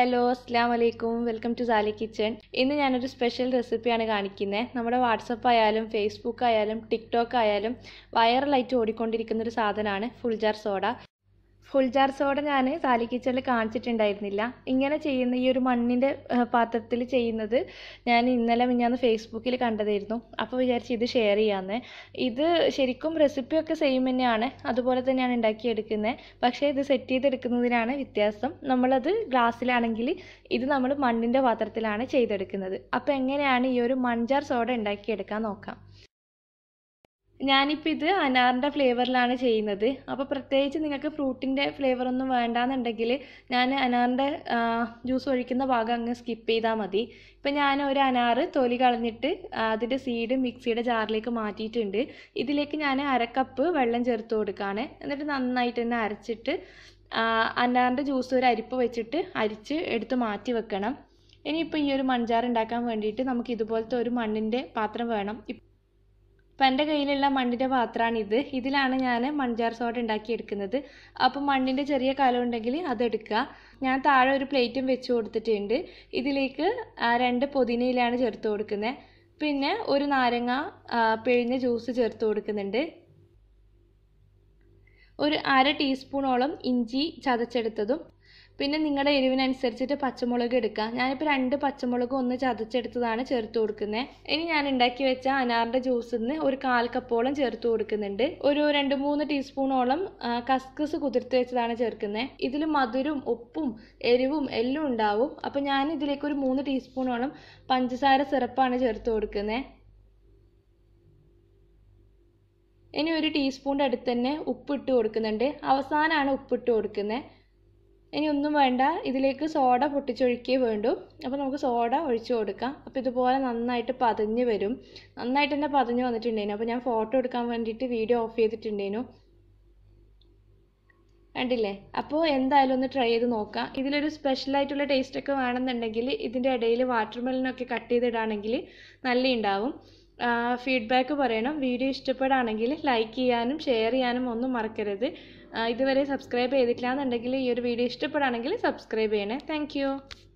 hello അസ്ലാം വലൈക്കും welcome to Sally kitchen ഇന്ന് ഞാനൊരു സ്പെഷ്യൽ റെസിപ്പിയാണ് കാണിക്കുന്നത് നമ്മുടെ വാട്സപ്പ് ആയാലും ഫേസ്ബുക്ക് ആയാലും ടിക്ടോക്ക് ആയാലും വൈറലായിട്ട് ഓടിക്കൊണ്ടിരിക്കുന്ന ഒരു സാധനമാണ് full jar soda full jar soda ഞാൻ സാലി കിച്ചണിൽ കാണിച്ചിട്ടുണ്ടായിരുന്നില്ല ഇങ്ങനെ ചെയ്യുന്ന ഈ ഒരു മണ്ണിൻ്റെ പാത്രത്തിൽ ചെയ്യുന്നത് ഞാൻ ഇന്നലെ ഞാൻ ഫേസ്ബുക്കിൽ കണ്ടതായിരുന്നു അപ്പോൾ വിചാരിച്ച് ഇത് ഷെയർ ചെയ്യാമെന്ന് ഇത് ശരിക്കും റെസിപ്പിയൊക്കെ സെയിം തന്നെയാണ് അതുപോലെ തന്നെയാണ് ഉണ്ടാക്കിയെടുക്കുന്നത് പക്ഷേ ഇത് സെറ്റ് ചെയ്തെടുക്കുന്നതിനാണ് വ്യത്യാസം നമ്മളത് ഗ്ലാസ്സിലാണെങ്കിൽ ഇത് നമ്മൾ മണ്ണിൻ്റെ പാത്രത്തിലാണ് ചെയ്തെടുക്കുന്നത് അപ്പോൾ എങ്ങനെയാണ് ഈ ഒരു മൺജാർ സോഡ ഉണ്ടാക്കിയെടുക്കാൻ നോക്കാം ഞാനിപ്പോൾ ഇത് അനാറിൻ്റെ ഫ്ലേവറിലാണ് ചെയ്യുന്നത് അപ്പോൾ പ്രത്യേകിച്ച് നിങ്ങൾക്ക് ഫ്രൂട്ടിൻ്റെ ഫ്ലേവറൊന്നും വേണ്ടാന്നുണ്ടെങ്കിൽ ഞാൻ അനാറിൻ്റെ ജ്യൂസ് ഒഴിക്കുന്ന ഭാഗം അങ്ങ് സ്കിപ്പ് ചെയ്താൽ മതി ഇപ്പം ഞാൻ ഒരു അനാറ് തൊലി കളഞ്ഞിട്ട് അതിൻ്റെ സീഡ് മിക്സിയുടെ ജാറിലേക്ക് മാറ്റിയിട്ടുണ്ട് ഇതിലേക്ക് ഞാൻ അരക്കപ്പ് വെള്ളം ചേർത്ത് കൊടുക്കുകയാണ് എന്നിട്ട് നന്നായിട്ട് തന്നെ അരച്ചിട്ട് അനാറിൻ്റെ ജ്യൂസ് ഒരു അരിപ്പ് വെച്ചിട്ട് അരിച്ച് എടുത്ത് മാറ്റി വെക്കണം ഇനിയിപ്പോൾ ഈ ഒരു മൺജാർ ഉണ്ടാക്കാൻ വേണ്ടിയിട്ട് നമുക്ക് ഇതുപോലത്തെ ഒരു മണ്ണിൻ്റെ പാത്രം വേണം അപ്പോൾ എൻ്റെ കയ്യിലുള്ള മണ്ണിൻ്റെ പാത്രമാണിത് ഇതിലാണ് ഞാൻ മൺചാർ സോഡ ഉണ്ടാക്കിയെടുക്കുന്നത് അപ്പോൾ മണ്ണിൻ്റെ ചെറിയ കലം ഉണ്ടെങ്കിൽ അതെടുക്കുക ഞാൻ താഴെ ഒരു പ്ലേറ്റും വെച്ച് കൊടുത്തിട്ടുണ്ട് ഇതിലേക്ക് രണ്ട് പൊതിനയിലാണ് ചേർത്ത് കൊടുക്കുന്നത് പിന്നെ ഒരു നാരങ്ങ പിഴിഞ്ഞ ജ്യൂസ് ചേർത്ത് കൊടുക്കുന്നുണ്ട് ഒരു അര ടീസ്പൂണോളം ഇഞ്ചി ചതച്ചെടുത്തതും പിന്നെ നിങ്ങളുടെ എരിവിനനുസരിച്ചിട്ട് പച്ചമുളക് എടുക്കാം ഞാനിപ്പോൾ രണ്ട് പച്ചമുളക് ഒന്ന് ചതച്ചെടുത്തതാണ് ചേർത്ത് കൊടുക്കുന്നത് ഇനി ഞാൻ ഉണ്ടാക്കി വെച്ച അനാറിൻ്റെ ജ്യൂസിൽ നിന്ന് ഒരു കാൽ കപ്പോളം ചേർത്ത് കൊടുക്കുന്നുണ്ട് ഒരു രണ്ട് മൂന്ന് ടീസ്പൂണോളം കസ്കസ് കുതിർത്ത് വെച്ചതാണ് ചേർക്കുന്നത് ഇതിൽ മധുരം ഉപ്പും എരിവും എല്ലാം ഉണ്ടാവും അപ്പോൾ ഞാൻ ഇതിലേക്ക് ഒരു മൂന്ന് ടീസ്പൂണോളം പഞ്ചസാര സിറപ്പാണ് ചേർത്ത് കൊടുക്കുന്നത് ഇനി ഒരു ടീസ്പൂണിൻ്റെ അടുത്ത് തന്നെ ഉപ്പിട്ട് കൊടുക്കുന്നുണ്ട് അവസാനമാണ് ഉപ്പിട്ട് കൊടുക്കുന്നത് ഇനി ഒന്നും വേണ്ട ഇതിലേക്ക് സോഡ പൊട്ടിച്ചൊഴിക്കേ വേണ്ടു അപ്പോൾ നമുക്ക് സോഡ ഒഴിച്ചു കൊടുക്കാം അപ്പോൾ ഇതുപോലെ നന്നായിട്ട് പതഞ്ഞ് വരും നന്നായിട്ട് തന്നെ പതഞ്ഞ് വന്നിട്ടുണ്ടേനു അപ്പോൾ ഞാൻ ഫോട്ടോ എടുക്കാൻ വേണ്ടിയിട്ട് വീഡിയോ ഓഫ് ചെയ്തിട്ടുണ്ടേനു കണ്ടില്ലേ അപ്പോൾ എന്തായാലും ഒന്ന് ട്രൈ ചെയ്ത് നോക്കാം ഇതിലൊരു സ്പെഷ്യലായിട്ടുള്ള ടേസ്റ്റൊക്കെ വേണമെന്നുണ്ടെങ്കിൽ ഇതിൻ്റെ ഇടയിൽ ഒക്കെ കട്ട് ചെയ്തിടാണെങ്കിൽ നല്ല ഉണ്ടാവും ഫീഡ്ബാക്ക് പറയണം വീഡിയോ ഇഷ്ടപ്പെടുകയാണെങ്കിൽ ലൈക്ക് ചെയ്യാനും ഷെയർ ചെയ്യാനും ഒന്നും മറക്കരുത് ഇതുവരെ സബ്സ്ക്രൈബ് ചെയ്തിട്ടില്ല എന്നുണ്ടെങ്കിൽ ഈ ഒരു വീഡിയോ ഇഷ്ടപ്പെടുകയാണെങ്കിൽ സബ്സ്ക്രൈബ് ചെയ്യണേ താങ്ക്